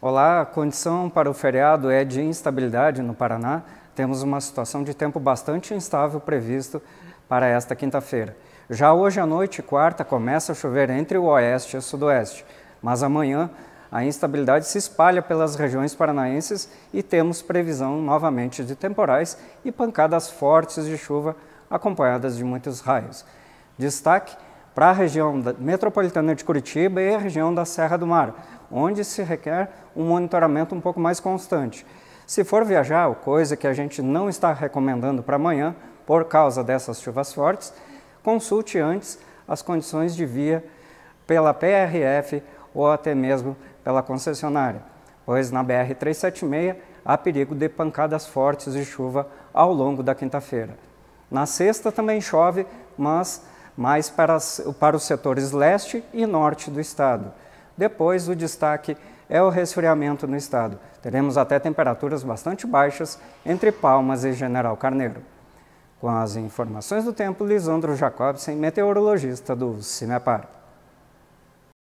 Olá, a condição para o feriado é de instabilidade no Paraná. Temos uma situação de tempo bastante instável previsto para esta quinta-feira. Já hoje à noite, quarta, começa a chover entre o oeste e o sudoeste, mas amanhã a instabilidade se espalha pelas regiões paranaenses e temos previsão novamente de temporais e pancadas fortes de chuva acompanhadas de muitos raios. Destaque para a região metropolitana de Curitiba e a região da Serra do Mar, onde se requer um monitoramento um pouco mais constante. Se for viajar, coisa que a gente não está recomendando para amanhã, por causa dessas chuvas fortes, consulte antes as condições de via pela PRF ou até mesmo pela concessionária, pois na BR-376 há perigo de pancadas fortes de chuva ao longo da quinta-feira. Na sexta também chove, mas mais para, para os setores leste e norte do estado. Depois, o destaque é o resfriamento no estado. Teremos até temperaturas bastante baixas entre Palmas e General Carneiro. Com as informações do tempo, Lisandro Jacobsen, meteorologista do CIMEPAR.